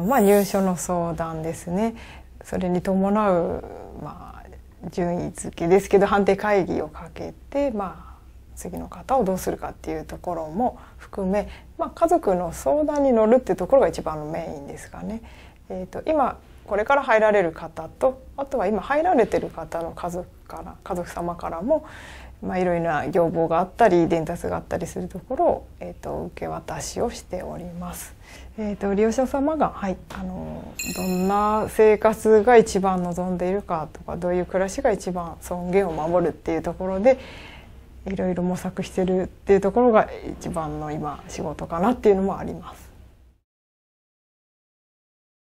とまあ、入所の相談ですねそれに伴う、まあ、順位付けですけど判定会議をかけて、まあ、次の方をどうするかっていうところも含め、まあ、家族の相談に乗るっていうところが一番のメインですかね。えーと、と今これから入られる方とあとは今入られてる方の家族から家族様からもまあ、いろいろな要望があったり伝達があったりするところを、えーと、受け渡しをしております。えーと利用者様が、はい、あのどんな生活が一番望んでいるかとかどういう暮らしが一番尊厳を守るっていうところでいろいろ模索してるっていうところが一番の今仕事かなっていうのもあります。